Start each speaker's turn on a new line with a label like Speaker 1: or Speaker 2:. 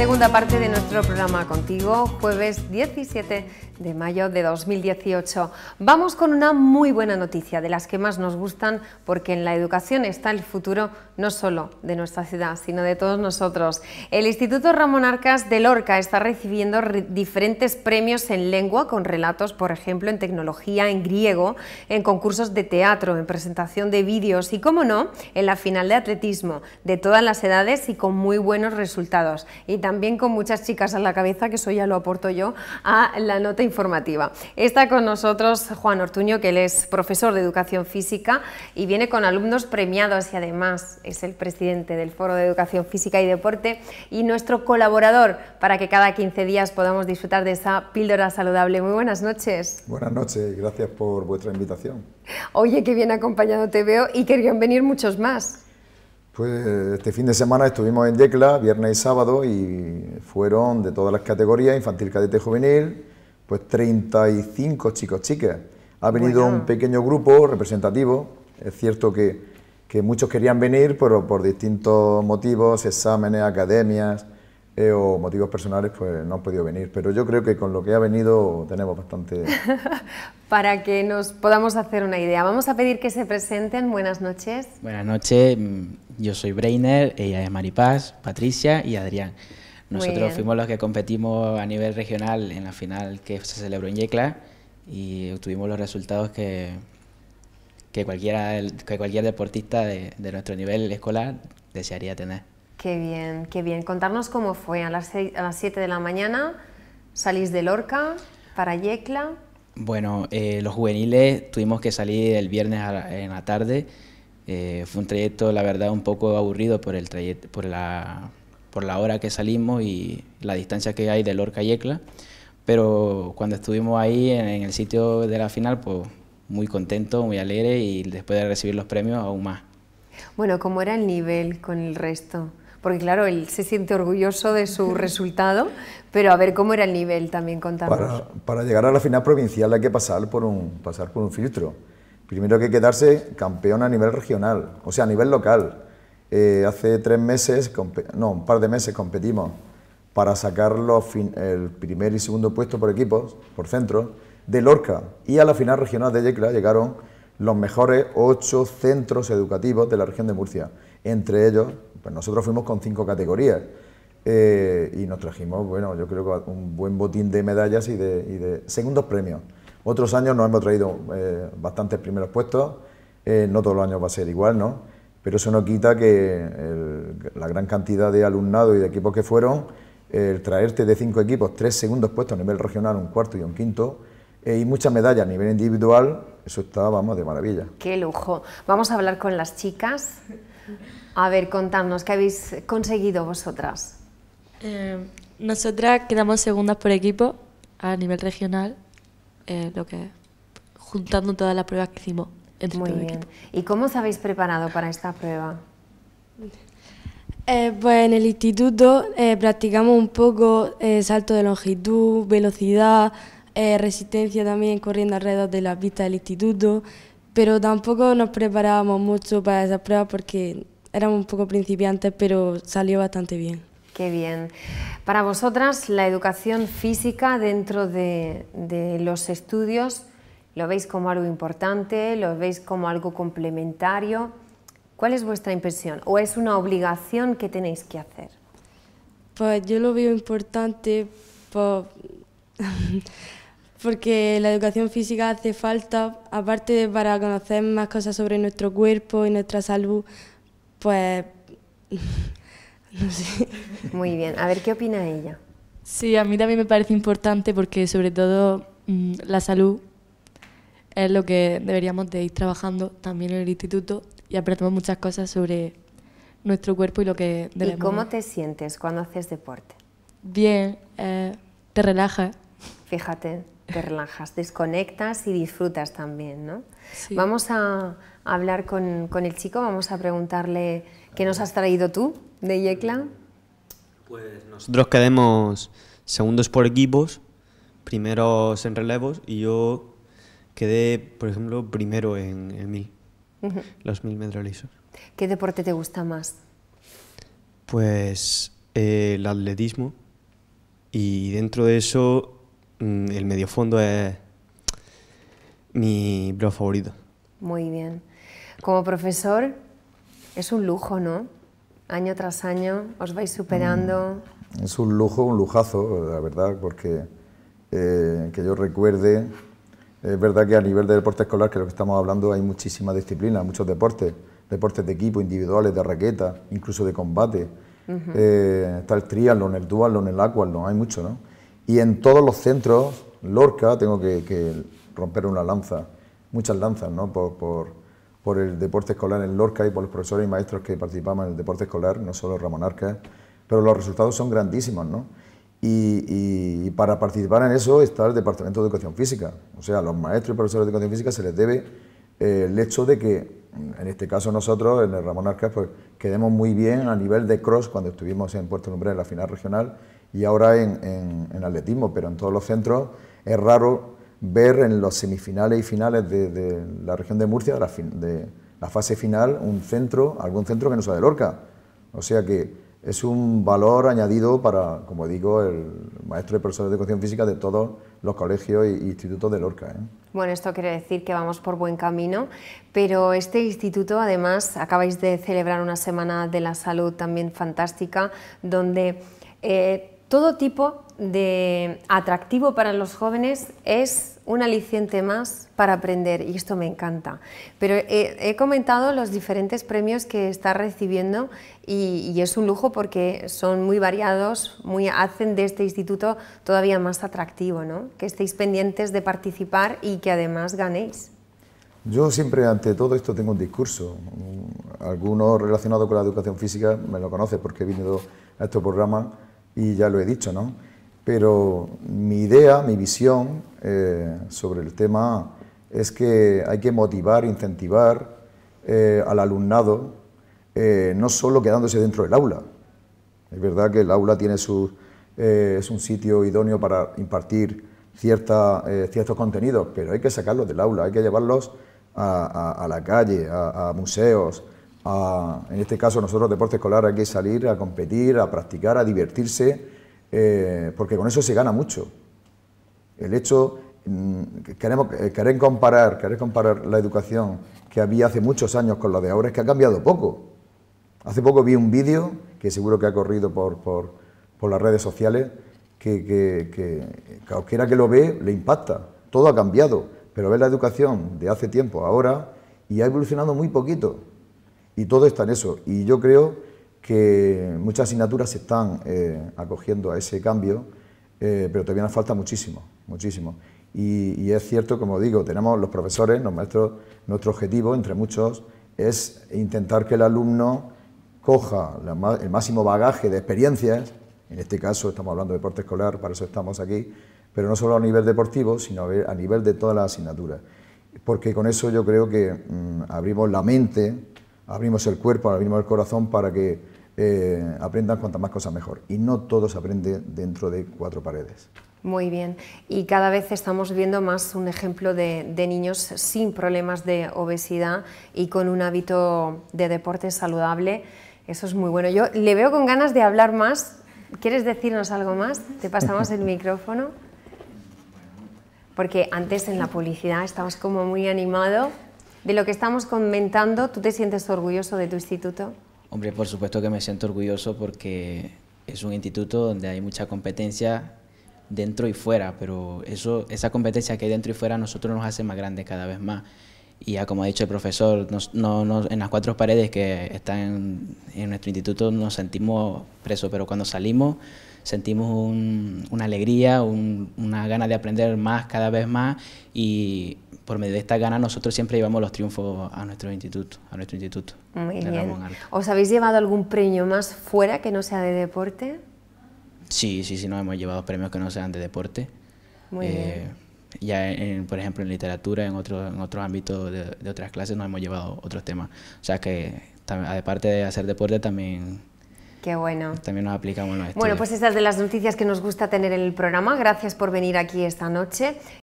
Speaker 1: Segunda parte de nuestro programa contigo, jueves 17 de mayo de 2018. Vamos con una muy buena noticia, de las que más nos gustan, porque en la educación está el futuro no solo de nuestra ciudad, sino de todos nosotros. El Instituto Ramón Arcas de Lorca está recibiendo diferentes premios en lengua, con relatos, por ejemplo, en tecnología, en griego, en concursos de teatro, en presentación de vídeos y, como no, en la final de atletismo, de todas las edades y con muy buenos resultados. Y también también con muchas chicas en la cabeza, que eso ya lo aporto yo, a la nota informativa. Está con nosotros Juan Ortuño, que él es profesor de educación física y viene con alumnos premiados y además es el presidente del Foro de Educación Física y Deporte y nuestro colaborador para que cada 15 días podamos disfrutar de esa píldora saludable. Muy buenas noches.
Speaker 2: Buenas noches, gracias por vuestra invitación.
Speaker 1: Oye, qué bien acompañado te veo y querían venir muchos más.
Speaker 2: Pues este fin de semana estuvimos en Yecla, viernes y sábado, y fueron de todas las categorías, infantil, cadete, juvenil, pues 35 chicos, chicas. Ha venido un pequeño grupo representativo, es cierto que, que muchos querían venir, pero por distintos motivos, exámenes, academias, eh, o motivos personales, pues no han podido venir. Pero yo creo que con lo que ha venido tenemos bastante...
Speaker 1: Para que nos podamos hacer una idea, vamos a pedir que se presenten. Buenas noches.
Speaker 3: Buenas noches, mm, yo soy Breiner, ella es Maripaz, Patricia y Adrián. Nosotros fuimos los que competimos a nivel regional en la final que se celebró en Yecla y obtuvimos los resultados que, que, cualquiera, que cualquier deportista de nuestro nivel escolar desearía tener.
Speaker 1: Qué bien, qué bien. Contarnos cómo fue. A las, a las 7 de la mañana salís de Lorca para Yecla.
Speaker 3: Bueno, eh, los juveniles tuvimos que salir el viernes en la tarde. Eh, fue un trayecto, la verdad, un poco aburrido por, el por, la, hora que salimos y la distancia que hay de Lorca a Yecla. Pero cuando estuvimos ahí en, el sitio de la final, pues muy contento, muy alegre y después de recibir los premios
Speaker 2: aún más.
Speaker 1: Bueno, ¿cómo era el nivel con el resto? porque claro, él se siente orgulloso de su resultado, pero a ver cómo era el nivel también contamos.
Speaker 2: Para, llegar a la final provincial hay que pasar por un, pasar por un filtro. Primero hay que quedarse campeón a nivel regional, o sea, a nivel local. Eh, hace tres meses, no, un par de meses competimos para sacar el primer y segundo puesto por equipos, por centro, de Lorca. Y a la final regional de Yecla llegaron los mejores ocho centros educativos de la región de Murcia. Entre ellos, pues nosotros fuimos con cinco categorías eh, y nos trajimos, bueno, yo creo que un buen botín de medallas y de, segundos premios. Otros años nos hemos traído eh, bastantes primeros puestos, eh, no todos los años va a ser igual, ¿no? Pero eso no quita que la gran cantidad de alumnado y de equipos que fueron, el traerte de cinco equipos tres segundos puestos a nivel regional, un cuarto y un quinto, y muchas medallas a nivel individual, eso está, vamos, de maravilla.
Speaker 1: Qué lujo. Vamos a hablar con las chicas. A ver, contadnos, ¿qué habéis conseguido vosotras? Eh, nosotras quedamos segundas por equipo a nivel regional, eh, lo que juntando todas las pruebas que hicimos Muy bien. ¿Y cómo os habéis preparado para esta prueba? Eh, pues en el instituto practicamos un poco salto de longitud, velocidad, resistencia también corriendo alrededor de la pista del instituto, pero tampoco nos preparábamos mucho para esa prueba porque éramos un poco principiantes, pero salió bastante bien. Qué bien. Para vosotras, la educación física dentro de, de los estudios, ¿lo veis como algo importante? ¿Lo veis como algo complementario? ¿Cuál es vuestra impresión? ¿O es una obligación que tenéis que hacer? Pues yo lo veo importante por... porque la educación física hace falta, aparte de para conocer más cosas sobre nuestro cuerpo y nuestra salud, pues no sé. Muy bien, a ver qué opina ella. Sí, a mí también me parece importante porque sobre todo mm, la salud es lo que deberíamos de ir trabajando también en el instituto y aprendemos muchas cosas sobre nuestro cuerpo y lo que debemos. ¿Y cómo te sientes cuando haces deporte? Bien, eh, te relajas. Fíjate, te relajas, desconectas y disfrutas también, ¿no? Vamos a hablar con, el chico, vamos a preguntarle qué nos has traído tú de Yecla.
Speaker 3: Pues nosotros quedemos segundos por equipos, primeros en relevos y yo quedé, por ejemplo, primero en, mil, los mil metros
Speaker 1: ¿Qué deporte te gusta más?
Speaker 3: Pues eh, el atletismo y dentro de eso Mm, el medio fondo es mi blog favorito.
Speaker 1: Muy bien. Como profesor, es un lujo, ¿no? Año tras año os vais superando.
Speaker 2: Mm, es un lujo, un lujazo, la verdad, porque eh, que yo recuerde, es verdad que a nivel de deporte escolar, que es lo que estamos hablando, hay muchísimas disciplinas, muchos deportes, deportes de equipo, individuales, de raqueta, incluso de combate. eh, está el triatlón, el dualón, el no hay mucho, ¿no? Y en todos los centros, Lorca, tengo que, romper una lanza, muchas lanzas, ¿no? Por, por, por, el deporte escolar en Lorca y por los profesores y maestros que participaban en el deporte escolar, no solo Ramonarca Arca, pero los resultados son grandísimos, ¿no? Y, para participar en eso está el Departamento de Educación Física. O sea, a los maestros y profesores de Educación Física se les debe eh, el hecho de que, en este caso nosotros, en el Ramón pues quedemos muy bien a nivel de cross cuando estuvimos en Puerto Nombre en la final regional y ahora en, atletismo, pero en todos los centros es raro ver en los semifinales y finales de, la región de Murcia, de la fase final, un centro, algún centro que no sea de Lorca. O sea que es un valor añadido para, como digo, el maestro de profesor de educación física de todos los colegios e institutos de Lorca. ¿eh?
Speaker 1: Bueno, esto quiere decir que vamos por buen camino, pero este instituto, además, acabáis de celebrar una semana de la salud también fantástica, donde eh, todo tipo de atractivo para los jóvenes es un aliciente más para aprender y esto me encanta. Pero he, comentado los diferentes premios que está recibiendo y, es un lujo porque son muy variados, muy, hacen de este instituto todavía más atractivo, ¿no? que estéis pendientes de participar y que además ganéis.
Speaker 2: Yo siempre ante todo esto tengo un discurso. alguno relacionado con la educación física me lo conoce porque he venido a estos programas y ya lo he dicho, ¿no? Pero mi idea, mi visión eh, sobre el tema es que hay que motivar, incentivar eh, al alumnado, eh, no solo quedándose dentro del aula. Es verdad que el aula tiene su, es un sitio idóneo para impartir cierta, ciertos contenidos, pero hay que sacarlos del aula, hay que llevarlos a, la calle, a museos, en este caso nosotros deporte escolar, hay que salir a competir, a practicar, a divertirse, eh, porque con eso se gana mucho. El hecho, mm, queremos, eh, querer, comparar, querer comparar la educación que había hace muchos años con la de ahora es que ha cambiado poco. Hace poco vi un vídeo, que seguro que ha corrido por, por, por las redes sociales, que, que, que cualquiera que lo ve le impacta. Todo ha cambiado, pero ver la educación de hace tiempo ahora y ha evolucionado muy poquito. Y todo está en eso. Y yo creo que muchas asignaturas se están eh, acogiendo a ese cambio, eh, pero todavía nos falta muchísimo, muchísimo. Y, es cierto, como digo, tenemos los profesores, los maestros, nuestro objetivo, entre muchos, es intentar que el alumno coja el máximo bagaje de experiencias, en este caso estamos hablando de deporte escolar, para eso estamos aquí, pero no solo a nivel deportivo, sino a nivel de todas las asignaturas. Porque con eso yo creo que mm, abrimos la mente abrimos el cuerpo, abrimos el corazón para que eh, aprendan Cuanta más cosas mejor. Y no todo se aprende dentro de cuatro paredes.
Speaker 1: Muy bien. Y cada vez estamos viendo más un ejemplo de, de, niños sin problemas de obesidad y con un hábito de deporte saludable. Eso es muy bueno. Yo le veo con ganas de hablar más. ¿Quieres decirnos algo más? Te pasamos el micrófono. Porque antes en la publicidad estabas como muy animado de lo que estamos comentando, ¿tú te sientes orgulloso de tu instituto?
Speaker 3: Hombre, por supuesto que me siento orgulloso porque es un instituto donde hay mucha competencia dentro y fuera, pero eso, esa competencia que hay dentro y fuera nosotros nos hace más grandes cada vez más y ya como ha dicho el profesor, no, en las cuatro paredes que están en, nuestro instituto nos sentimos presos, pero cuando salimos sentimos una alegría, una gana de aprender más cada vez más y por medio de esta gana nosotros siempre llevamos los triunfos a nuestro instituto, a nuestro instituto. Muy bien.
Speaker 1: ¿Os habéis llevado algún premio más fuera que no sea de deporte?
Speaker 3: Sí, sí, sí, nos hemos llevado premios que no sean de deporte. Muy bien eh, ya, en, por ejemplo, en literatura, en, otro, en otros ámbitos de, otras clases, nos hemos llevado otros temas. O sea que, aparte de hacer deporte, también... Qué bueno. También nos aplicamos Bueno, pues
Speaker 1: esas de las noticias que nos gusta tener en el programa. Gracias por venir aquí esta noche